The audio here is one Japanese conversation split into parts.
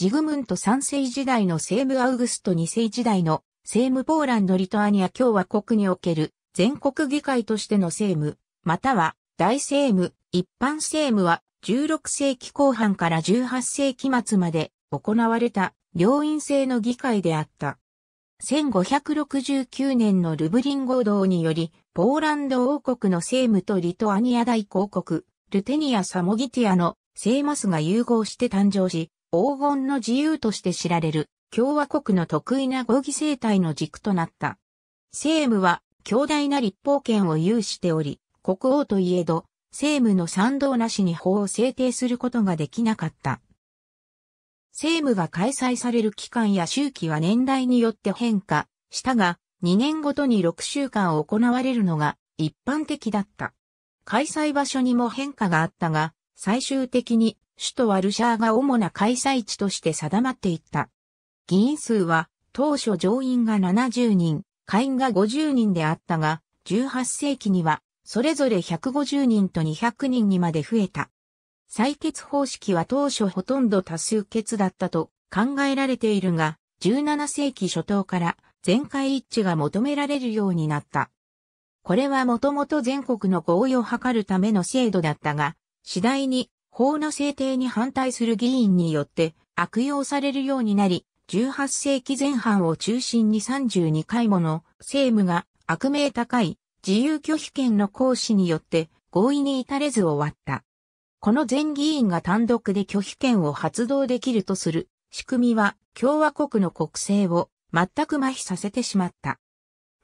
ジグムント3世時代のセーム・アウグスト2世時代のセームポーランド・リトアニア共和国における全国議会としてのセーム、または大セーム、一般セームは16世紀後半から18世紀末まで行われた両院制の議会であった。1569年のルブリン合同により、ポーランド王国の政務とリトアニア大公国、ルテニア・サモギティアのセーマスが融合して誕生し、黄金の自由として知られる共和国の得意な合議政体の軸となった。政務は強大な立法権を有しており、国王といえど、政務の賛同なしに法を制定することができなかった。政務が開催される期間や周期は年代によって変化したが、2年ごとに6週間行われるのが一般的だった。開催場所にも変化があったが、最終的に首都ワルシャーが主な開催地として定まっていった。議員数は当初上院が70人、下院が50人であったが、18世紀にはそれぞれ150人と200人にまで増えた。採決方式は当初ほとんど多数決だったと考えられているが、17世紀初頭から全会一致が求められるようになった。これはもともと全国の合意を図るための制度だったが、次第に法の制定に反対する議員によって悪用されるようになり、18世紀前半を中心に32回もの政務が悪名高い自由拒否権の行使によって合意に至れず終わった。この全議員が単独で拒否権を発動できるとする仕組みは共和国の国政を全く麻痺させてしまった。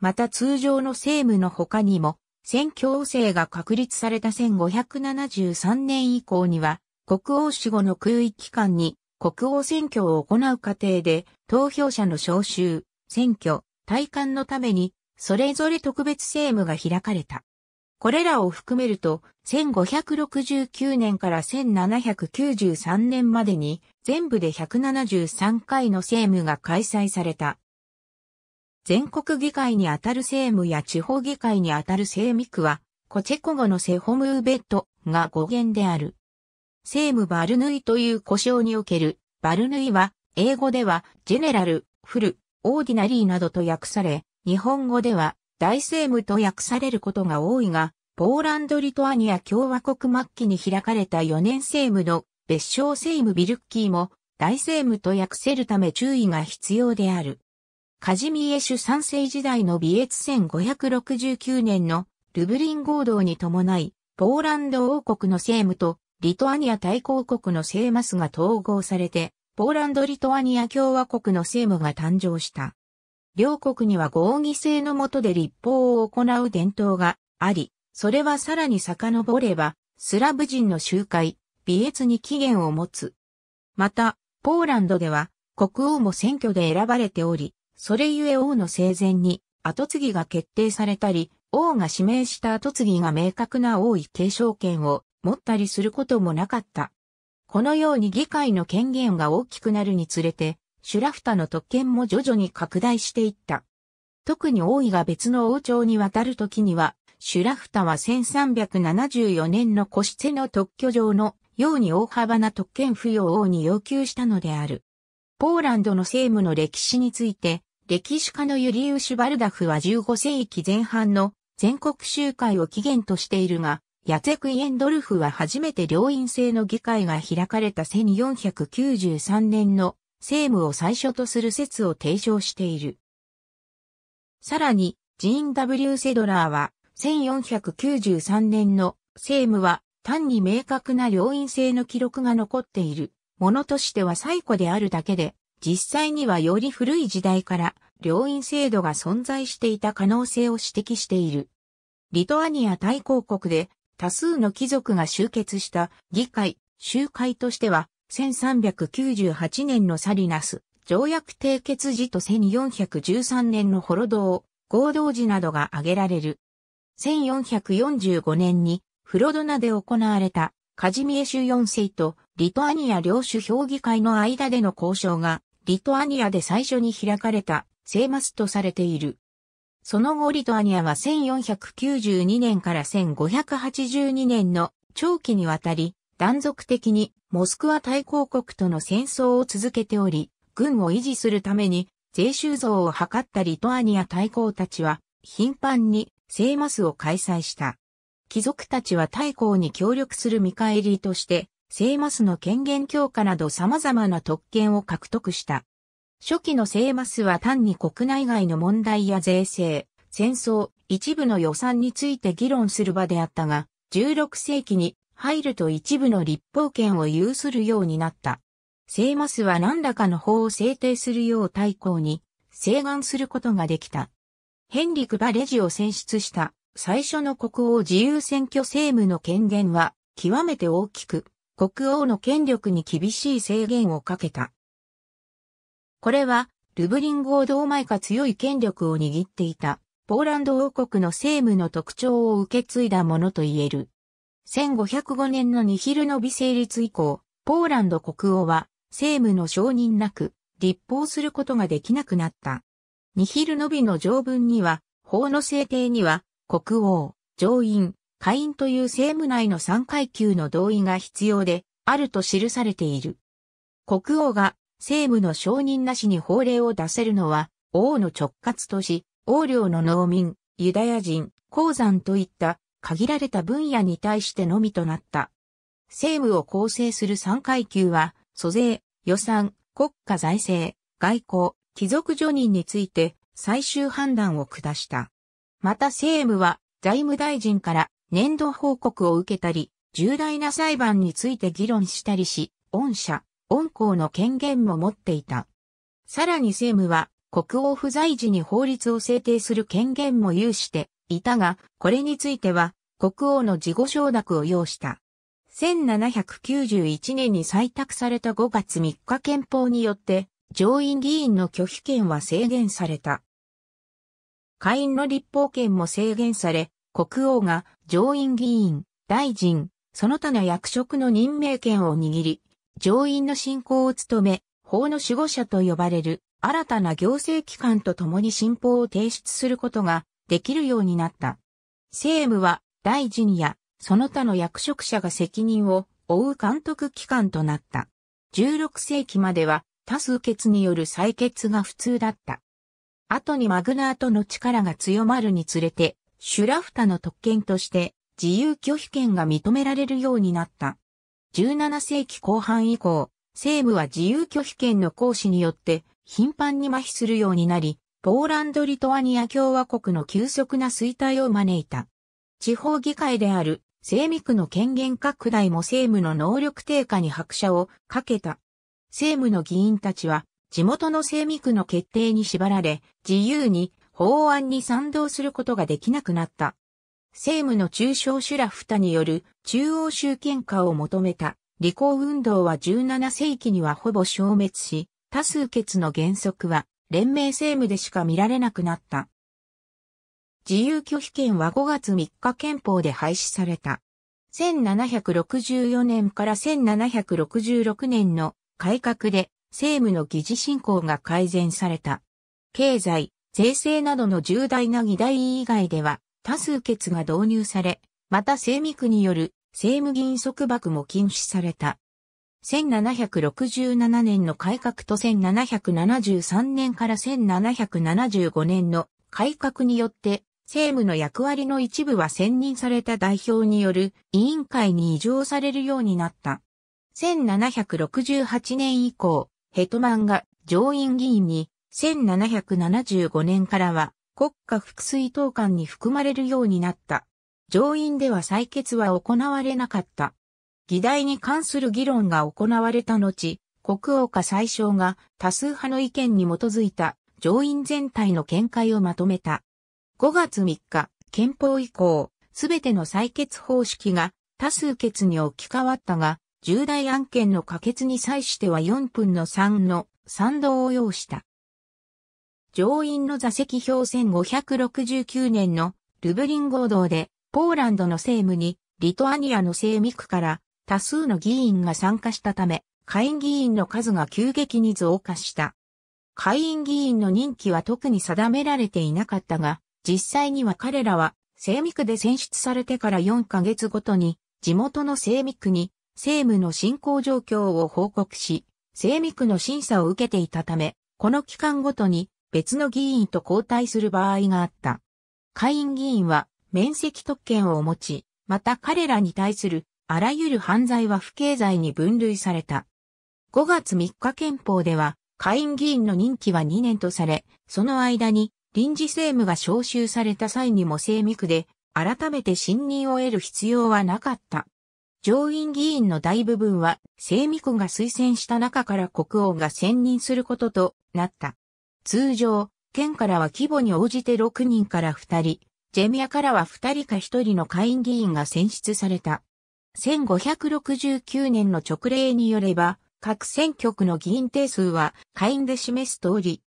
また通常の政務の他にも宣教制が確立された1573年以降には、国王死後の空域期間に国王選挙を行う過程で、投票者の召集、選挙、退官のために、それぞれ特別政務が開かれた。これらを含めると、1569年から1793年までに、全部で173回の政務が開催された。全国議会にあたる政務や地方議会にあたる政務区は、コチェコ語のセホムーベットが語源である。政務バルヌイという呼称における、バルヌイは、英語では、ジェネラル、フル、オーディナリーなどと訳され、日本語では、大政務と訳されることが多いが、ポーランド・リトアニア共和国末期に開かれた4年政務の別称政務ビルッキーも、大政務と訳せるため注意が必要である。カジミエシュ三世時代の美越1569年のルブリン合同に伴い、ポーランド王国の政務とリトアニア大公国の政マスが統合されて、ポーランド・リトアニア共和国の政務が誕生した。両国には合議制の下で立法を行う伝統があり、それはさらに遡れば、スラブ人の集会、美越に起源を持つ。また、ポーランドでは、国王も選挙で選ばれており、それゆえ王の生前に後継ぎが決定されたり、王が指名した後継ぎが明確な王位継承権を持ったりすることもなかった。このように議会の権限が大きくなるにつれて、シュラフタの特権も徐々に拡大していった。特に王位が別の王朝に渡るときには、シュラフタは1374年の個室の特許上のように大幅な特権付与を王に要求したのである。ポーランドの政務の歴史について、歴史家のユリウシュ・バルダフは15世紀前半の全国集会を起源としているが、ヤツェク・イエンドルフは初めて両院制の議会が開かれた1493年の政務を最初とする説を提唱している。さらに、ジーン・ W・ セドラーは、1493年の政務は単に明確な両院制の記録が残っているものとしては最古であるだけで、実際にはより古い時代から両院制度が存在していた可能性を指摘している。リトアニア大公国で多数の貴族が集結した議会、集会としては、1398年のサリナス、条約締結時と1413年のホロドー、合同時などが挙げられる。1445年にフロドナで行われたカジミエ州4世とリトアニア領主評議会の間での交渉がリトアニアで最初に開かれたセーマスとされている。その後リトアニアは1492年から1582年の長期にわたり断続的にモスクワ大公国との戦争を続けており、軍を維持するために税収増を図ったリトアニア大公たちは頻繁にセーマスを開催した。貴族たちは大公に協力する見返りとして、セーマスの権限強化など様々な特権を獲得した。初期のセーマスは単に国内外の問題や税制、戦争、一部の予算について議論する場であったが、16世紀に入ると一部の立法権を有するようになった。セーマスは何らかの法を制定するよう対抗に、請願することができた。ヘンリク・バレジを選出した最初の国王自由選挙政務の権限は極めて大きく、国王の権力に厳しい制限をかけた。これは、ルブリン合同前か強い権力を握っていた、ポーランド王国の政務の特徴を受け継いだものと言える。1505年のニヒルノビ成立以降、ポーランド国王は政務の承認なく、立法することができなくなった。ニヒルノビの条文には、法の制定には、国王、上院、下院という政務内の3階級の同意が必要で、あると記されている。国王が政務の承認なしに法令を出せるのは、王の直轄とし、王領の農民、ユダヤ人、鉱山といった限られた分野に対してのみとなった。政務を構成する3階級は、租税、予算、国家財政、外交、貴族助任について最終判断を下した。また政務は財務大臣から年度報告を受けたり、重大な裁判について議論したりし、御社、恩公の権限も持っていた。さらに政務は国王不在時に法律を制定する権限も有していたが、これについては国王の自己承諾を要した。1791年に採択された5月3日憲法によって、上院議員の拒否権は制限された。下院の立法権も制限され、国王が上院議員、大臣、その他の役職の任命権を握り、上院の進行を務め、法の守護者と呼ばれる新たな行政機関と共に新法を提出することができるようになった。政務は大臣やその他の役職者が責任を負う監督機関となった。16世紀までは多数決による採決が普通だった。後にマグナートの力が強まるにつれて、シュラフタの特権として自由拒否権が認められるようになった。17世紀後半以降、西部は自由拒否権の行使によって頻繁に麻痺するようになり、ポーランド・リトアニア共和国の急速な衰退を招いた。地方議会である西務区の権限拡大も政務の能力低下に拍車をかけた。政務の議員たちは地元の西務区の決定に縛られ、自由に法案に賛同することができなくなった。政務の中小修羅二による中央集権化を求めた利口運動は17世紀にはほぼ消滅し、多数決の原則は連盟政務でしか見られなくなった。自由拒否権は5月3日憲法で廃止された。1764年から1766年の改革で政務の議事進行が改善された。経済、税制などの重大な議題以外では多数決が導入され、また政務区による政務議員束縛も禁止された。1767年の改革と1773年から1775年の改革によって、政務の役割の一部は選任された代表による委員会に移譲されるようになった。1768年以降、ヘトマンが上院議員に、1775年からは国家副水党官に含まれるようになった。上院では採決は行われなかった。議題に関する議論が行われた後、国王か最小が多数派の意見に基づいた上院全体の見解をまとめた。5月3日、憲法以降、すべての採決方式が多数決に置き換わったが、重大案件の可決に際しては4分の3の賛同を要した。上院の座席表1569年のルブリン合同で、ポーランドの政務に、リトアニアの政務区から多数の議員が参加したため、下院議員の数が急激に増加した。下院議員の任期は特に定められていなかったが、実際には彼らは政務区で選出されてから4ヶ月ごとに、地元の政務区に政務の進行状況を報告し、政務区の審査を受けていたため、この期間ごとに別の議員と交代する場合があった。下院議員は免責特権を持ち、また彼らに対するあらゆる犯罪は不敬罪に分類された。5月3日憲法では、下院議員の任期は2年とされ、その間に臨時政務が召集された際にも政務区で改めて信任を得る必要はなかった。上院議員の大部分は政務区が推薦した中から国王が選任することとなった。通常、県からは規模に応じて6人から2人、ジェミアからは2人か1人の会員議員が選出された。1569年の直令によれば、各選挙区の議員定数は会員で示す通り、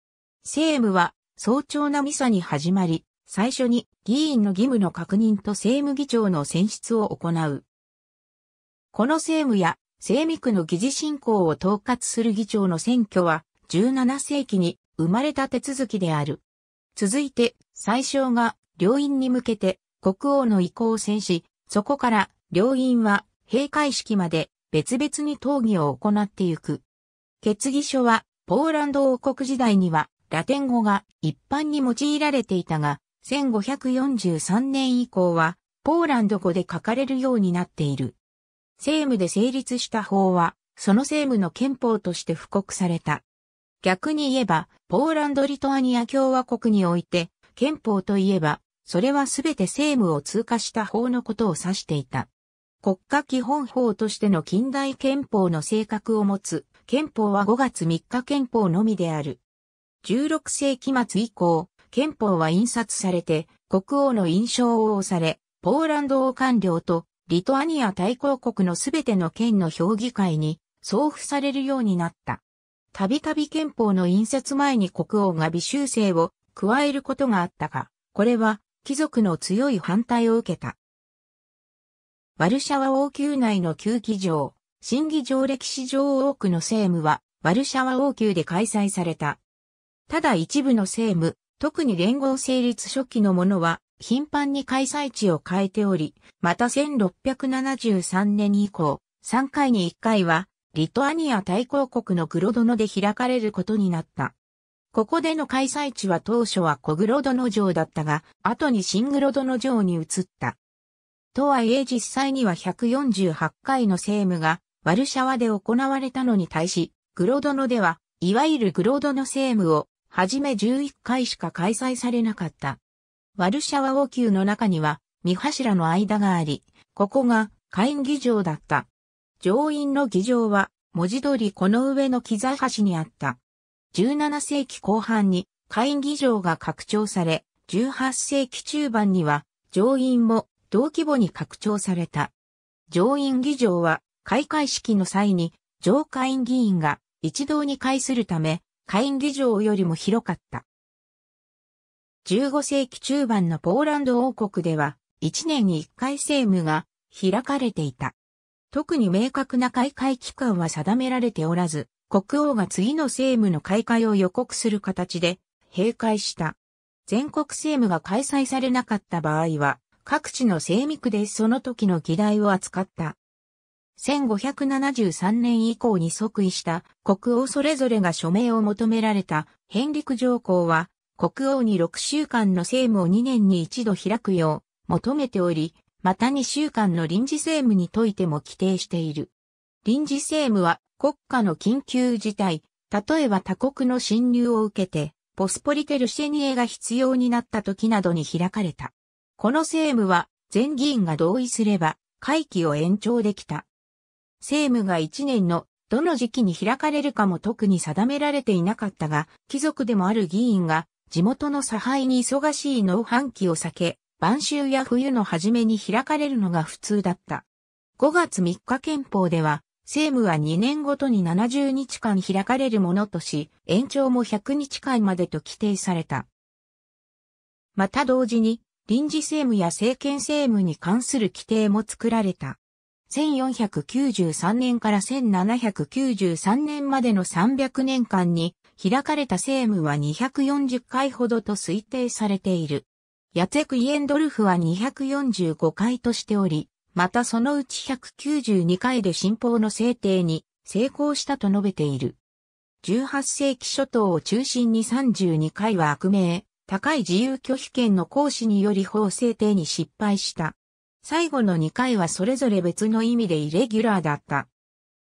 政務は早朝なミサに始まり、最初に議員の義務の確認と政務議長の選出を行う。この政務や政務区の議事進行を統括する議長の選挙は17世紀に生まれた手続きである。続いて、最小が両院に向けて国王の意向を宣し、そこから両院は閉会式まで別々に討議を行ってゆく。決議書はポーランド王国時代にはラテン語が一般に用いられていたが、1543年以降はポーランド語で書かれるようになっている。政務で成立した法は、その政務の憲法として布告された。逆に言えば、ポーランド・リトアニア共和国において、憲法といえば、それはすべて政務を通過した法のことを指していた。国家基本法としての近代憲法の性格を持つ、憲法は5月3日憲法のみである。16世紀末以降、憲法は印刷されて、国王の印象を押され、ポーランド王官僚と、リトアニア大公国のすべての県の評議会に、送付されるようになった。たびたび憲法の印刷前に国王が微修正を加えることがあったが、これは貴族の強い反対を受けた。ワルシャワ王宮内の旧議場、新議場歴史上多くの政務は、ワルシャワ王宮で開催された。ただ一部の政務、特に連合成立初期のものは、頻繁に開催地を変えており、また1673年以降、3回に1回は、リトアニア大公国のグロドノで開かれることになった。ここでの開催地は当初は小グロドノ城だったが、後に新グロドノ城に移った。とはいえ実際には148回の政務がワルシャワで行われたのに対し、グロドノでは、いわゆるグロドノ政務を、はじめ11回しか開催されなかった。ワルシャワ王宮の中には、三柱の間があり、ここが会議場だった。上院の議場は、文字通りこの上の木座橋にあった。17世紀後半に会議場が拡張され、18世紀中盤には上院も同規模に拡張された。上院議場は開会式の際に上下院議員が一堂に会するため、下院議場よりも広かった。15世紀中盤のポーランド王国では、1年に1回政務が開かれていた。特に明確な開会期間は定められておらず、国王が次の政務の開会を予告する形で閉会した。全国政務が開催されなかった場合は、各地の政務区でその時の議題を扱った。1573年以降に即位した国王それぞれが署名を求められたヘンリク条項は国王に6週間の政務を2年に一度開くよう求めており、また2週間の臨時政務にといても規定している。臨時政務は国家の緊急事態、例えば他国の侵入を受けて、ポスポリテルシェニエが必要になった時などに開かれた。この政務は全議員が同意すれば会期を延長できた。政務が1年のどの時期に開かれるかも特に定められていなかったが、貴族でもある議員が地元の差配に忙しい農繁期を避け、晩秋や冬の初めに開かれるのが普通だった。5月3日憲法では、政務は2年ごとに70日間開かれるものとし、延長も100日間までと規定された。また同時に、臨時政務や政権政務に関する規定も作られた。1493年から1793年までの300年間に開かれた政務は240回ほどと推定されている。ヤツェク・イエンドルフは245回としており、またそのうち192回で新法の制定に成功したと述べている。18世紀初頭を中心に32回は悪名、高い自由拒否権の行使により法制定に失敗した。最後の2回はそれぞれ別の意味でイレギュラーだった。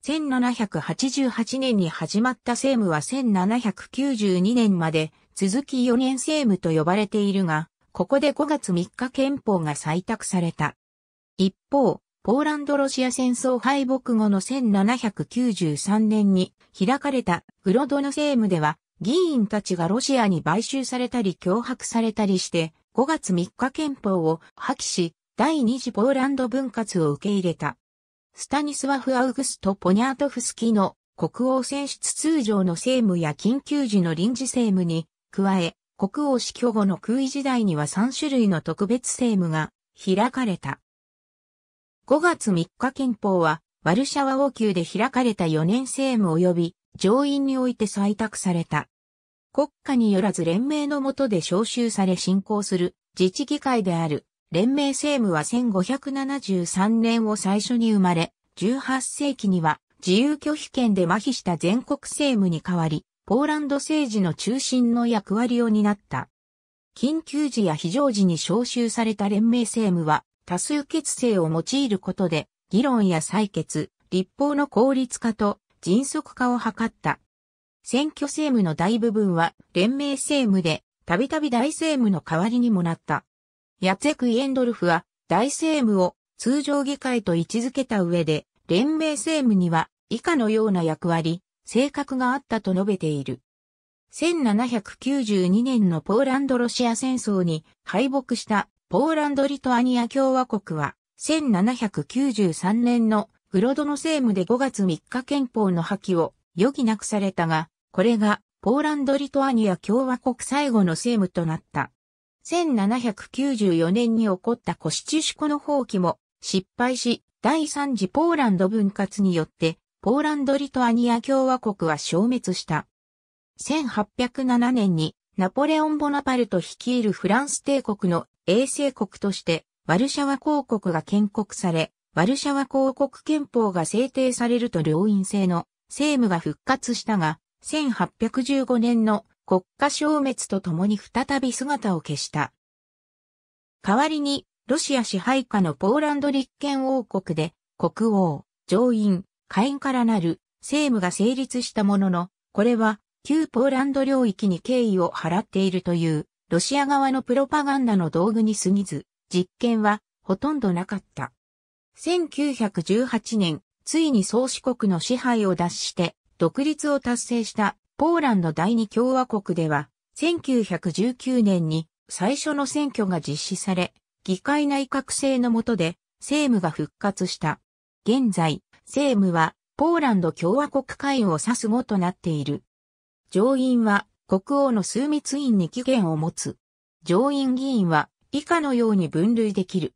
1788年に始まった政務は1792年まで続き4年政務と呼ばれているが、ここで5月3日憲法が採択された。一方、ポーランド・ロシア戦争敗北後の1793年に開かれたグロドヌ政務では、議員たちがロシアに買収されたり脅迫されたりして、5月3日憲法を破棄し、第二次ポーランド分割を受け入れた。スタニスワフ・アウグスト・ポニャートフスキの国王選出通常の政務や緊急時の臨時政務に加え、国王死去後の空位時代には3種類の特別政務が開かれた。5月3日憲法は、ワルシャワ王宮で開かれた4年政務及び上院において採択された。国家によらず連盟の下で召集され進行する自治議会である連盟政務は1573年を最初に生まれ、18世紀には自由拒否権で麻痺した全国政務に代わり、ポーランド政治の中心の役割を担った。緊急時や非常時に招集された連盟政務は多数決制を用いることで議論や採決、立法の効率化と迅速化を図った。選挙政務の大部分は連盟政務でたびたび大政務の代わりにもなった。ヤツェク・イエンドルフは大政務を通常議会と位置づけた上で連盟政務には以下のような役割、性格があったと述べている。1792年のポーランド・ロシア戦争に敗北したポーランド・リトアニア共和国は1793年のグロドの政務で5月3日憲法の破棄を余儀なくされたが、これがポーランド・リトアニア共和国最後の政務となった。1794年に起こったコシチュシコの放棄も失敗し、第三次ポーランド分割によってポーランド・リトアニア共和国は消滅した。1807年にナポレオン・ボナパルト率いるフランス帝国の衛星国としてワルシャワ公国が建国され、ワルシャワ公国憲法が制定されると両院制の政務が復活したが、1815年の国家消滅とともに再び姿を消した。代わりに、ロシア支配下のポーランド立憲王国で、国王、上院、会員からなる政務が成立したものの、これは旧ポーランド領域に敬意を払っているというロシア側のプロパガンダの道具に過ぎず、実験はほとんどなかった。1918年、ついに宗主国の支配を脱して独立を達成したポーランド第二共和国では、1919年に最初の選挙が実施され、議会内閣制の下で政務が復活した。現在、政務はポーランド共和国会を指す語となっている。上院は国王の枢密院に起源を持つ。上院議員は以下のように分類できる。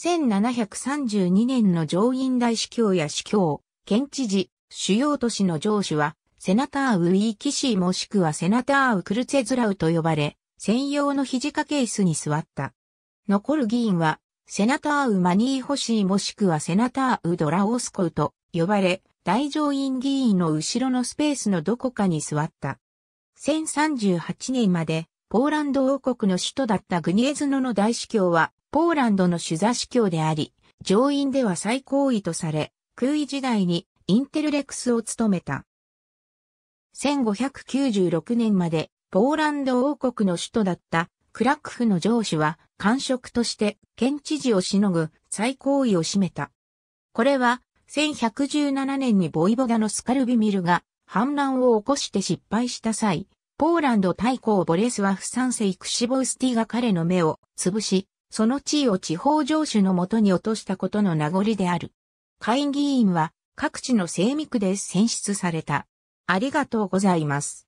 1732年の上院大司教や司教、県知事、主要都市の上司は、セナターウ・イーキシーもしくはセナターウ・クルツェズラウと呼ばれ、専用の肘掛け椅子に座った。残る議員は、セナターウマニーホシーもしくはセナターウドラオスコウと呼ばれ、大乗院議員の後ろのスペースのどこかに座った。1038年まで、ポーランド王国の首都だったグニエズノの大司教は、ポーランドの主座司教であり、上院では最高位とされ、空位時代にインテルレクスを務めた。1596年まで、ポーランド王国の首都だったクラックフの城主は、官職として県知事をしのぐ最高位を占めた。これは1117年にボイボダのスカルビミルが反乱を起こして失敗した際、ポーランド大公ボレスワフセ世クシボウスティが彼の目を潰し、その地位を地方上主のもとに落としたことの名残である。会議員は各地の精密区で選出された。ありがとうございます。